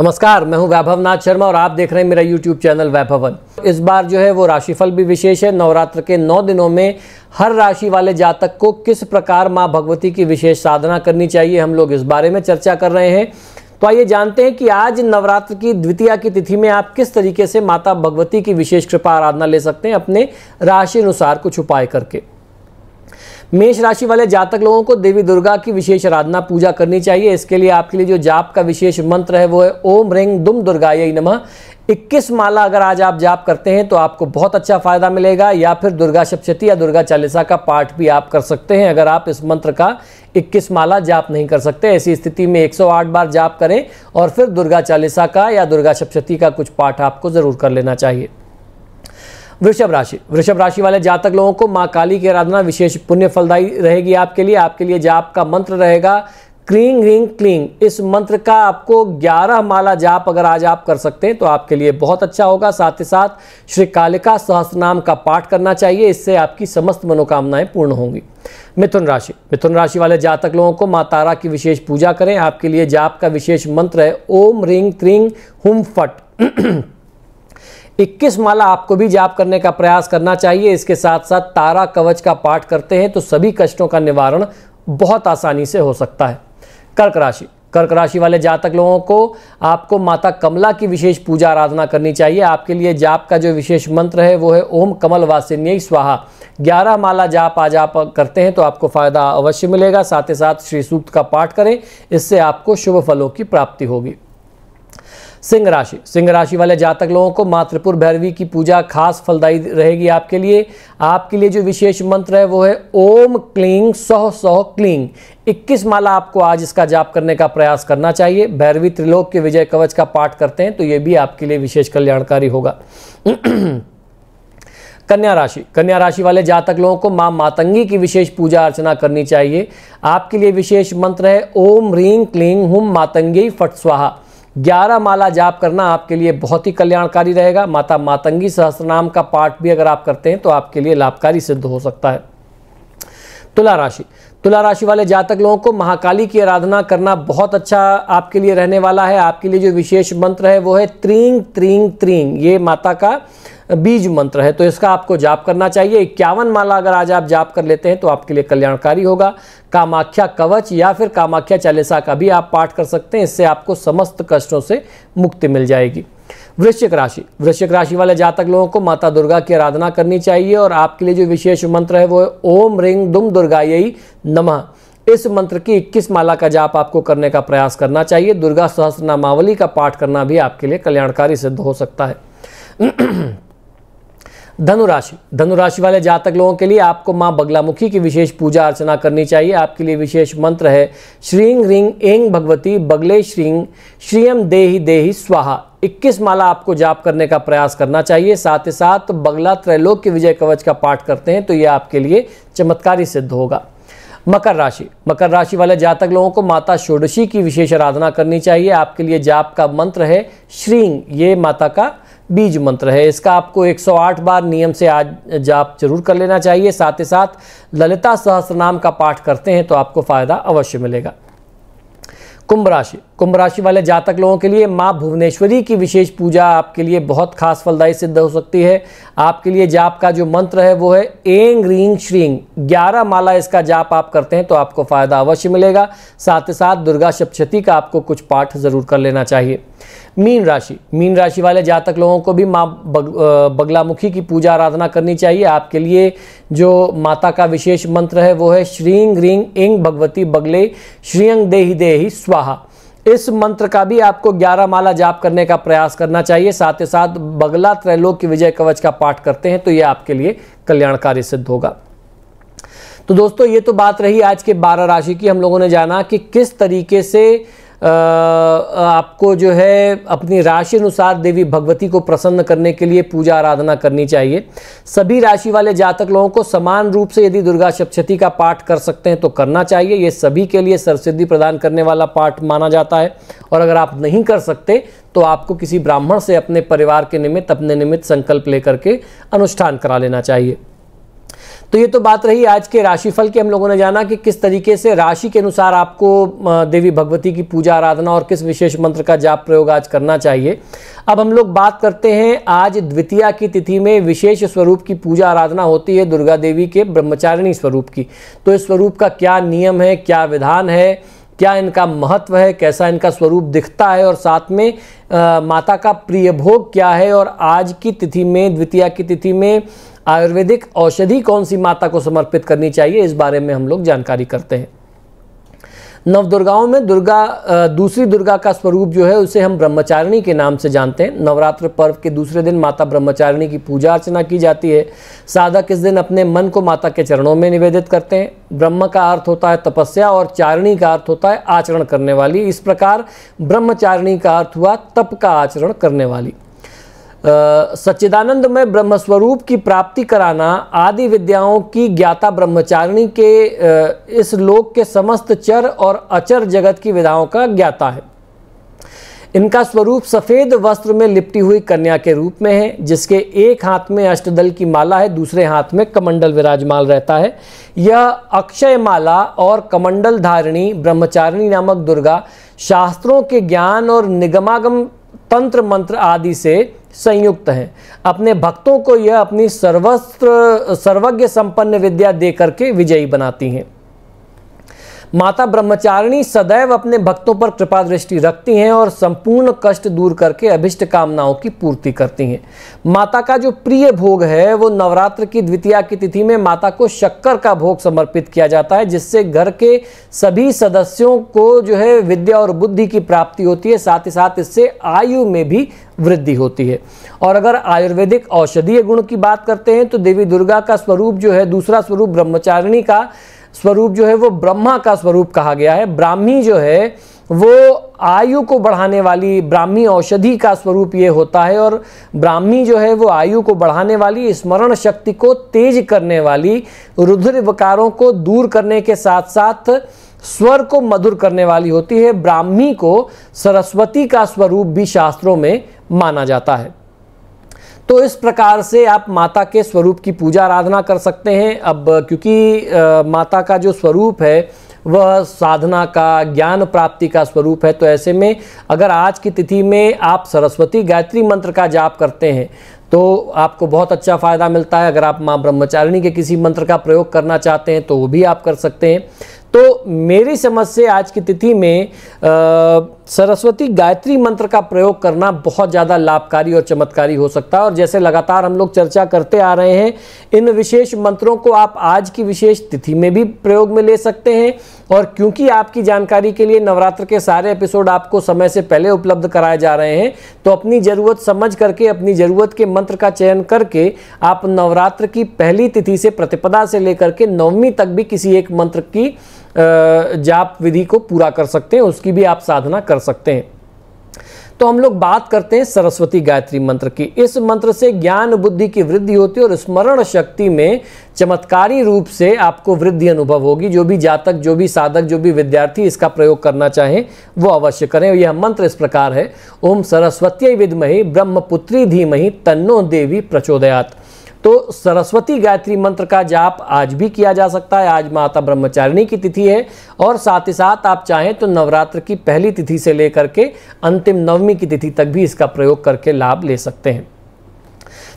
नमस्कार मैं हूं वैभव नाथ शर्मा और आप देख रहे हैं मेरा यूट्यूब चैनल वैभवन इस बार जो है वो राशिफल भी विशेष है नवरात्र के नौ दिनों में हर राशि वाले जातक को किस प्रकार माँ भगवती की विशेष साधना करनी चाहिए हम लोग इस बारे में चर्चा कर रहे हैं तो आइए जानते हैं कि आज नवरात्र की द्वितीय की तिथि में आप किस तरीके से माता भगवती की विशेष कृपा आराधना ले सकते हैं अपने राशि अनुसार कुछ उपाय करके मेष राशि वाले जातक लोगों को देवी दुर्गा की विशेष आराधना पूजा करनी चाहिए इसके लिए आपके लिए जो जाप का विशेष मंत्र है वो है ओम रेंग दुम दुर्गा यही नमः 21 माला अगर आज आप जाप करते हैं तो आपको बहुत अच्छा फायदा मिलेगा या फिर दुर्गा सप्शती या दुर्गा चालीसा का पाठ भी आप कर सकते हैं अगर आप इस मंत्र का 21 माला जाप नहीं कर सकते ऐसी स्थिति में 108 बार जाप करें और फिर दुर्गा चालीसा का या दुर्गा सप्शती का कुछ पाठ आपको ज़रूर कर लेना चाहिए वृषभ राशि वृषभ राशि वाले जातक लोगों को माँ काली की आराधना विशेष पुण्य फलदायी रहेगी आपके लिए आपके लिए जाप का मंत्र रहेगा क्रींग रिंग क्लिंग इस मंत्र का आपको 11 माला जाप अगर आज आप कर सकते हैं तो आपके लिए बहुत अच्छा होगा साथ ही साथ श्री कालिका नाम का पाठ करना चाहिए इससे आपकी समस्त मनोकामनाएं पूर्ण होंगी मिथुन राशि मिथुन राशि वाले जातक लोगों को माँ तारा की विशेष पूजा करें आपके लिए जाप का विशेष मंत्र है ओम रिंग त्रिंग हुम फट इक्कीस माला आपको भी जाप करने का प्रयास करना चाहिए इसके साथ साथ तारा कवच का पाठ करते हैं तो सभी कष्टों का निवारण बहुत आसानी से हो सकता है कर्क राशि कर्क राशि वाले जातक लोगों को आपको माता कमला की विशेष पूजा आराधना करनी चाहिए आपके लिए जाप का जो विशेष मंत्र है वो है ओम कमल वासिन्य स्वाहा ग्यारह माला जाप आज आप करते हैं तो आपको फायदा अवश्य मिलेगा साथ ही साथ श्री सूक्त का पाठ करें इससे आपको शुभ फलों की प्राप्ति होगी सिंह राशि सिंह राशि वाले जातक लोगों को माँ त्रिपुर भैरवी की पूजा खास फलदायी रहेगी आपके लिए आपके लिए जो विशेष मंत्र है वो है ओम क्लीं सौ सौ क्लीं 21 माला आपको आज इसका जाप करने का प्रयास करना चाहिए भैरवी त्रिलोक के विजय कवच का पाठ करते हैं तो ये भी आपके लिए विशेष कल्याणकारी होगा कन्या राशि कन्या राशि वाले जातक लोगों को मां मातंगी की विशेष पूजा अर्चना करनी चाहिए आपके लिए विशेष मंत्र है ओम ह्रीं क्लीं हुम मातंगी फट स्वाहा ग्यारह माला जाप करना आपके लिए बहुत ही कल्याणकारी रहेगा माता मातंगी सहस्रनाम का पाठ भी अगर आप करते हैं तो आपके लिए लाभकारी सिद्ध हो सकता है तुला राशि तुला राशि वाले जातक लोगों को महाकाली की आराधना करना बहुत अच्छा आपके लिए रहने वाला है आपके लिए जो विशेष मंत्र है वो है त्रिंग त्रिंग त्रिंग ये माता का बीज मंत्र है तो इसका आपको जाप करना चाहिए इक्यावन माला अगर आज आप जाप कर लेते हैं तो आपके लिए कल्याणकारी होगा कामाख्या कवच या फिर कामाख्या चालीसा का भी आप पाठ कर सकते हैं इससे आपको समस्त कष्टों से मुक्ति मिल जाएगी वृश्चिक राशि वृश्चिक राशि वाले जातक लोगों को माता दुर्गा की आराधना करनी चाहिए और आपके लिए जो विशेष मंत्र है वो है ओम रिंग दुम दुर्गा यही नमः इस मंत्र की 21 माला का जाप आपको करने का प्रयास करना चाहिए दुर्गा सहस्त्र नामावली का पाठ करना भी आपके लिए कल्याणकारी सिद्ध हो सकता है धनुराशि धनुराशि वाले जातक लोगों के लिए आपको माँ बगलामुखी की विशेष पूजा अर्चना करनी चाहिए आपके लिए विशेष मंत्र है श्रीं ह्रीं एंग भगवती बगले श्रीं श्रीयम देहि देहि स्वाहा 21 माला आपको जाप करने का प्रयास करना चाहिए साथ ही साथ बगला त्रैलोक के विजय कवच का पाठ करते हैं तो ये आपके लिए चमत्कारी सिद्ध होगा मकर राशि मकर राशि वाले जातक लोगों को माता षोडशी की विशेष आराधना करनी चाहिए आपके लिए जाप का मंत्र है श्रींग ये माता का बीज मंत्र है इसका आपको 108 बार नियम से आज जाप जरूर कर लेना चाहिए साथ ही साथ ललिता नाम का पाठ करते हैं तो आपको फ़ायदा अवश्य मिलेगा कुंभ राशि कुंभ राशि वाले जातक लोगों के लिए माँ भुवनेश्वरी की विशेष पूजा आपके लिए बहुत खास फलदायी सिद्ध हो सकती है आपके लिए जाप का जो मंत्र है वो है एंग रींग श्रींग ग्यारह माला इसका जाप आप करते हैं तो आपको फायदा अवश्य मिलेगा साथ ही साथ दुर्गा सप्तशती का आपको कुछ पाठ जरूर कर लेना चाहिए मीन राशि मीन राशि वाले जातक लोगों को भी माँ बग, बगलामुखी की पूजा आराधना करनी चाहिए आपके लिए जो माता का विशेष मंत्र है वो है श्रींग रिंग इंग भगवती बगले श्रीअंग देही देही स्वाहा इस मंत्र का भी आपको 11 माला जाप करने का प्रयास करना चाहिए साथ ही साथ बगला त्रैलोक की विजय कवच का पाठ करते हैं तो ये आपके लिए कल्याणकारी सिद्ध होगा तो दोस्तों ये तो बात रही आज के 12 राशि की हम लोगों ने जाना कि किस तरीके से आपको जो है अपनी राशि अनुसार देवी भगवती को प्रसन्न करने के लिए पूजा आराधना करनी चाहिए सभी राशि वाले जातक लोगों को समान रूप से यदि दुर्गा सप्तशती का पाठ कर सकते हैं तो करना चाहिए ये सभी के लिए सरसिद्धि प्रदान करने वाला पाठ माना जाता है और अगर आप नहीं कर सकते तो आपको किसी ब्राह्मण से अपने परिवार के निमित्त अपने निमित्त संकल्प लेकर के अनुष्ठान करा लेना चाहिए तो ये तो बात रही आज के राशिफल के हम लोगों ने जाना कि किस तरीके से राशि के अनुसार आपको देवी भगवती की पूजा आराधना और किस विशेष मंत्र का जाप प्रयोग आज करना चाहिए अब हम लोग बात करते हैं आज द्वितीया की तिथि में विशेष स्वरूप की पूजा आराधना होती है दुर्गा देवी के ब्रह्मचारिणी स्वरूप की तो इस स्वरूप का क्या नियम है क्या विधान है क्या इनका महत्व है कैसा इनका स्वरूप दिखता है और साथ में आ, माता का प्रिय भोग क्या है और आज की तिथि में द्वितीया की तिथि में आयुर्वेदिक औषधि कौन सी माता को समर्पित करनी चाहिए इस बारे में हम लोग जानकारी करते हैं नव दुर्गाओं में दुर्गा दूसरी दुर्गा का स्वरूप जो है उसे हम ब्रह्मचारिणी के नाम से जानते हैं नवरात्र पर्व के दूसरे दिन माता ब्रह्मचारिणी की पूजा अर्चना की जाती है साधक इस दिन अपने मन को माता के चरणों में निवेदित करते हैं ब्रह्म का अर्थ होता है तपस्या और चारिणी का अर्थ होता है आचरण करने वाली इस प्रकार ब्रह्मचारिणी का अर्थ हुआ तप का आचरण करने वाली सच्चिदानंद में ब्रह्मस्वरूप की प्राप्ति कराना आदि विद्याओं की ज्ञाता ब्रह्मचारिणी के इस लोक के समस्त चर और अचर जगत की विधाओं का ज्ञाता है इनका स्वरूप सफ़ेद वस्त्र में लिपटी हुई कन्या के रूप में है जिसके एक हाथ में अष्टदल की माला है दूसरे हाथ में कमंडल विराजमान रहता है यह अक्षय माला और कमंडल धारिणी ब्रह्मचारिणी नामक दुर्गा शास्त्रों के ज्ञान और निगमागम तंत्र मंत्र आदि से संयुक्त हैं अपने भक्तों को यह अपनी सर्वस्त्र सर्वज्ञ संपन्न विद्या दे करके विजयी बनाती हैं माता ब्रह्मचारिणी सदैव अपने भक्तों पर कृपा दृष्टि रखती हैं और संपूर्ण कष्ट दूर करके अभिष्ट कामनाओं की पूर्ति करती हैं माता का जो प्रिय भोग है वो नवरात्र की द्वितीया की तिथि में माता को शक्कर का भोग समर्पित किया जाता है जिससे घर के सभी सदस्यों को जो है विद्या और बुद्धि की प्राप्ति होती है साथ ही साथ इससे आयु में भी वृद्धि होती है और अगर आयुर्वेदिक औषधीय गुण की बात करते हैं तो देवी दुर्गा का स्वरूप जो है दूसरा स्वरूप ब्रह्मचारिणी का स्वरूप जो है वो ब्रह्मा का स्वरूप कहा गया है ब्राह्मी जो है वो आयु को बढ़ाने वाली ब्राह्मी औषधि का स्वरूप ये होता है और ब्राह्मी जो है वो आयु को बढ़ाने वाली स्मरण शक्ति को तेज करने वाली रुद्र विकारों को दूर करने के साथ साथ स्वर को मधुर करने वाली होती है ब्राह्मी को सरस्वती का स्वरूप भी शास्त्रों में माना जाता है तो इस प्रकार से आप माता के स्वरूप की पूजा आराधना कर सकते हैं अब क्योंकि माता का जो स्वरूप है वह साधना का ज्ञान प्राप्ति का स्वरूप है तो ऐसे में अगर आज की तिथि में आप सरस्वती गायत्री मंत्र का जाप करते हैं तो आपको बहुत अच्छा फ़ायदा मिलता है अगर आप माँ ब्रह्मचारिणी के किसी मंत्र का प्रयोग करना चाहते हैं तो वो भी आप कर सकते हैं तो मेरी समझ से आज की तिथि में आ, सरस्वती गायत्री मंत्र का प्रयोग करना बहुत ज़्यादा लाभकारी और चमत्कारी हो सकता है और जैसे लगातार हम लोग चर्चा करते आ रहे हैं इन विशेष मंत्रों को आप आज की विशेष तिथि में भी प्रयोग में ले सकते हैं और क्योंकि आपकी जानकारी के लिए नवरात्र के सारे एपिसोड आपको समय से पहले उपलब्ध कराए जा रहे हैं तो अपनी ज़रूरत समझ करके अपनी ज़रूरत के मंत्र का चयन करके आप नवरात्र की पहली तिथि से प्रतिपदा से लेकर के नवमी तक भी किसी एक मंत्र की जाप विधि को पूरा कर सकते हैं उसकी भी आप साधना कर सकते हैं तो हम लोग बात करते हैं सरस्वती गायत्री मंत्र की इस मंत्र से ज्ञान बुद्धि की वृद्धि होती है और स्मरण शक्ति में चमत्कारी रूप से आपको वृद्धि अनुभव होगी जो भी जातक जो भी साधक जो भी विद्यार्थी इसका प्रयोग करना चाहें वो अवश्य करें यह मंत्र इस प्रकार है ओम सरस्वती विद्महि ब्रह्मपुत्री धीमहि तन्नो देवी प्रचोदयात तो सरस्वती गायत्री मंत्र का जाप आज भी किया जा सकता है आज माता ब्रह्मचारिणी की तिथि है और साथ ही साथ आप चाहें तो नवरात्र की पहली तिथि से लेकर के अंतिम नवमी की तिथि तक भी इसका प्रयोग करके लाभ ले सकते हैं